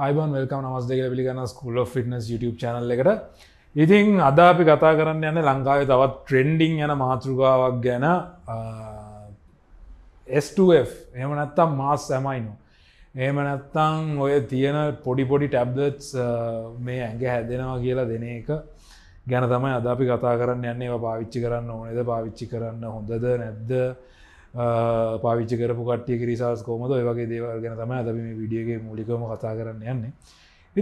අයිබන් welcome නමස් දෙක පිළිගන්න ස්කුල fitness YouTube චනල එකට ඉතින් අද අපි කතා කරන්න යන්න ලංකාවේ තවත් ට්‍රෙන්ඩිං යන මාතෘකාවක් ගැන S2F එම නැත්තම් මාස් සැමයිනෝ එම නැත්තං ඔය තියෙන පොඩි පොඩි ටැබ්ලස් මේ ඇගේ හැදෙනවා කියලා දෙන එක ගැන තමයි අද අපි කතා කරන්න යන්නේ පාවිච්චි කරන්න ඕනෙද පාවිච්චි කරන්න හොඳද නැද්ද පාවිච්චි කරපු කට්ටිය කිරිසාස් කෝමද ඔයගේ දේවල් ගැන තම ඇතම විඩියගේ මුලිකම කතා කරන්න යන්නේ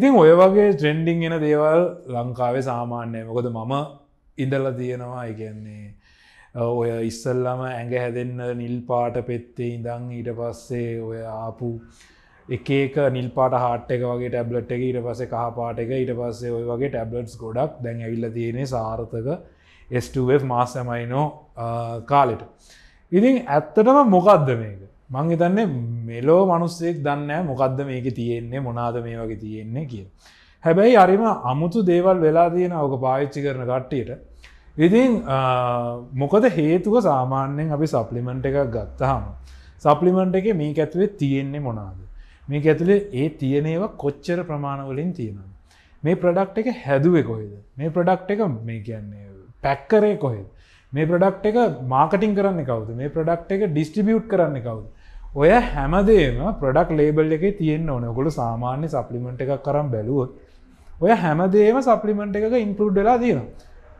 ඉතින් ඔය වගේ ට්‍රෙන්ඩිං එන දේවල් ලංකාවේ සාමාන්‍යය මොකද මම ඉඳල්ල තියෙනවා එකන්නේ ඔය ඉස්සල්ලම ඇඟ හැදෙන්න නිල් පාට පෙත්තේ ඉඳං ඊට පස්සේ ඔය ආපු එකක නිල් පාට හාට් එක වගේ ටැබ්ලට් එක ඊට පස්සේ කහපාට එක ඊට පස්සේ ඔය වගේ ටැබ්ලට්ස් ගොඩක් දැන් ඇවිල්ල තියෙන සාර්ථක S2F මාස්සමයිනෝ කාලෙට ඉතින් ඇත්තටම මොකක්ද මේක මං හිතන්නේ මෙලෝ මනුස්සෙක් දන්න මොකක්ද මේක තියෙන්නේ මොනාද මේ වගේ තියෙන්නේ කිය. හැබැයි අරිම අමුතු දේවල් වෙලා තියෙන ඕක පාවිච්චි කරන කට්ටියට ඉතින් මොකද හේතුව සාමාන්‍යයෙන් අපි සප්ලිමෙන්ට් එකක් ගත්තහම සප්ලිමෙන්ට් එක මේ ඇතුවේ තියෙන්නේ මොනාද මේක ඇතුළේ ඒ තියනේව කොච්චර ප්‍රමාණවලින් තියෙනවා මේ ප්‍රඩක්් එක හැදුවේ කොහෙද මේ ප්‍රඩක්් එක මේ කියන්නේ පැක්කරේ කොහෙද මේ ප්‍රඩක්් එක මාකටින් කරන්න කවුද මේ ප්‍රඩක්් එක ඩිස්ටිබියුට් කරන්න කවුද ඔය හැමදේම ප්‍රඩක් ලේබල් එක තියෙන් ඕන ගොල සාමාන්‍ය සප්ලිමෙන්ට් එකක් කරම් බැලුවත් ඔය හැමදේම සප්ලිමෙන්ට් එක ඉන්පලුඩ්ඩලා දීම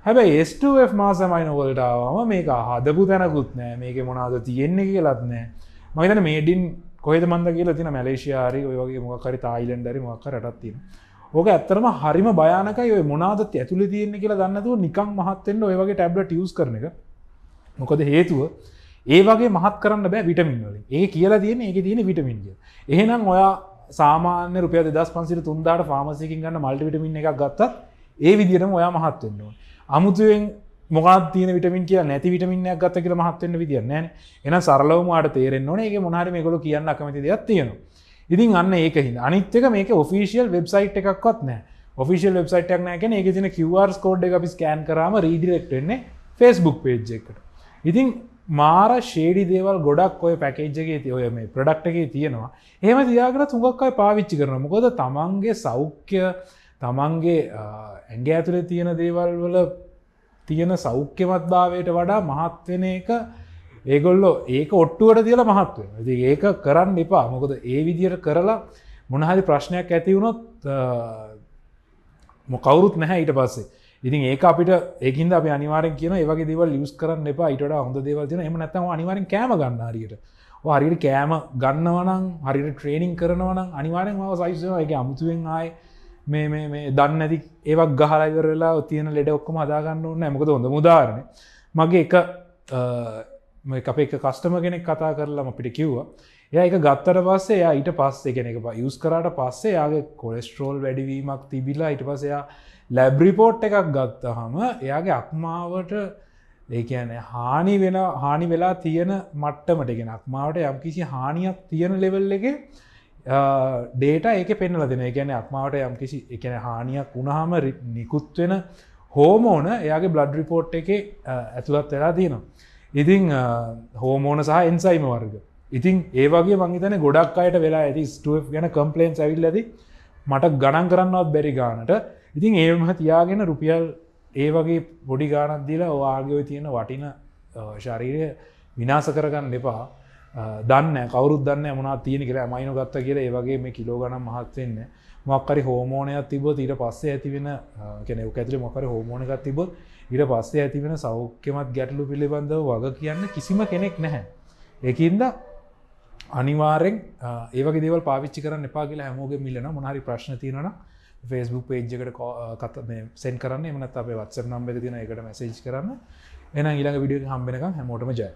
හැබැයි ස්ටF මාසමයි නොවලටාවම මේක හදපු තැනකුත් නෑ මේක මොනාද තියෙන්නේ කියලත් නෑ මහිතන මේඩින් කොහෙද මන්ද කියලා තින මැලේෂයාරි ඔයගේ මොකරි තායිලන්ඩරි මොක්කරටත්තින ඕක ඇත්තරම හරිම බයනක ඔය මොනාදත් ඇතුළ තියෙන්නේ කියලා දන්නතුව නිකං මහත්තෙන්ට ඔයගේ ටැබ්ලට ියස් කරන එක මොකද හේතුව ඒ වගේ මහත් කරන්න බෑ විටමින්වලින් ඒ කියලා තියෙන ඒ තියෙන විටමින්ග එහෙනම් ඔයා සාමාන්‍ය රුපය දෙදස් පන්සිර තුන්දාට ෆාමසිකින් ගන්න මල්ට විටමින් එකක් ගත්තත් ඒ විදිරම ඔයා මහත්වෙන්නවා අමුතුවෙන් මොකක් තියන විටමින් කිය නැති විටමින්යක් ගත්ත කියල මහත්වෙන්න්න විදින්න එන සරලවමට තේරෙන්න්නන ඒ මොනාරම ගොල කියන්න කමති දෙයක් තියෙනවා ඉතින් අන්න ඒක හි අනිත්තක මේක ඔෆිසිියල් වෙබ්සයිට් එකක්වත් නෑ ඔෆිසිල් වෙබ්සයිට් එකක් නෑකැන එක තින QR කෝඩ් එක අපි ස්කෑන් කරම රීඩිරෙක්ටෙන්නේ ෆස්බුක් පේජ් එකට ඉතින් මාර ෂේඩි දේවල් ගොඩක් ඔය පැකේජ්ජගේ තියඔය මේ ප්‍රඩක්ටගේ තියෙනවා ඒම දියාගර තුඟක්කයි පාවිච්චි කරන මොකොද තමන්ගේ සෞඛ්‍ය තමන්ගේ ඇගේ ඇතුළේ තියෙන දේවල් වල තියෙන සෞඛ්‍යමත්භාවයට වඩා මහත්වෙන එක ඒගොල්ලෝ ඒක ඔට්ටුවට තියලා මහත්ව ඇති ඒක කරන්න එපා මොකද ඒ විදියට කරලා මොනහරි ප්‍රශ්නයක් ඇතිවුණොත් මොකවුරුත් නැහැ ඊට පස්සේ ඉතින් ඒක අපිට ඒකින්ද අප අනිවාරෙන් කියන ඒවගේ දෙවල් ියස් කරන්න එපා ඊට හොඳ දෙවල් තින එම නැතව අනිවාරෙන් කෑම ගන්නාරියට හරිට කෑම ගන්නවනම් හරිට ට්‍රේනිින් කරනවනම් අනිවාරෙන් ව සයිසයගේ අමුතුවෙන් ආයි මේ මේ දන්න ඇති ඒවක් ගහලයිවරලා තියෙන ලෙඩ ඔක්කම හදාගන්න ඕන්න මොකද හොඳ මුදාරණ මගේ එක අප එක කස්ටම කෙනෙක් කතා කරලම අපිට කිව්වා එය එක ගත්තර පස්සේ එයා ඊට පස්සේ කෙනෙක යුස් කරට පස්සේ යාගේ කොලෙස්ට්‍රෝල් වැඩිවීමක් තිබිලා ඉට පසයා ලැබ්රිපෝට් එකක් ගත්ත හම එයාගේ අක්මාවට ඒකන හානි වෙන හානි වෙලා තියෙන මට්ටමටගෙන අක්මාවට යම් කිසි හානියක් තියෙන ලෙවල් එක ඩේට ඒක පෙන්නල දෙන ගැන අක්මාවට යම් කිසි එකන හානියක් උනහම නිකුත්වෙන හෝමෝන එයාගේ බ්ලඩ් රිපෝට් එක ඇතුළත් වෙලා තියෙනවා ඉතිං හෝමෝන සහ එන්සයිම වර්ග ඉතින් ඒවගේ මංහිතන ගොඩක් අයට වෙලා ඇති ස්ටුව් ගැන කම්පලේන් ඇවිල් ඇති මට ගණන් කරන්නවත් බැරි ගානට ඉතින් ඒම තියාගෙන රුපියල් ඒ වගේ පොඩි ගානක් දීලා වාර්ගව තියෙන වටින ශරීරය විනාස කරගන්න එපා දන්න කවරුද දන්න මනා තියෙන කියලා මයින ගත්ත කියර ඒවගේ මේ කිලෝ ගනම් මහත්වෙන්න මක්කරි හෝමෝනයක් තිබ ඊට පස්සේ ඇතිවෙන කෙනෙව ඇතිර මොකර හෝමෝනකක් තිබ ඊට පස්සේ ඇතිවෙන සෞඛ්‍යමත් ගැටලු පිළිබඳව වග කියන්න කිසිම කෙනෙක් නැහැ. එකන්ද අනිවාරෙන් ඒවක දෙව පාවිච්චි කරන්න එපා කියලා හැමෝග මිලන මොහරි ප්‍රශ්න තියනන ෆස්බුක් පේජ්කට කත සෙන් කරන්න එමනත් අපේ වත්සර නම්බෙ තින එකට මැසේජ් කරන්න එන ඉළඟ විඩිය හම්බෙනක හැමෝටම ජය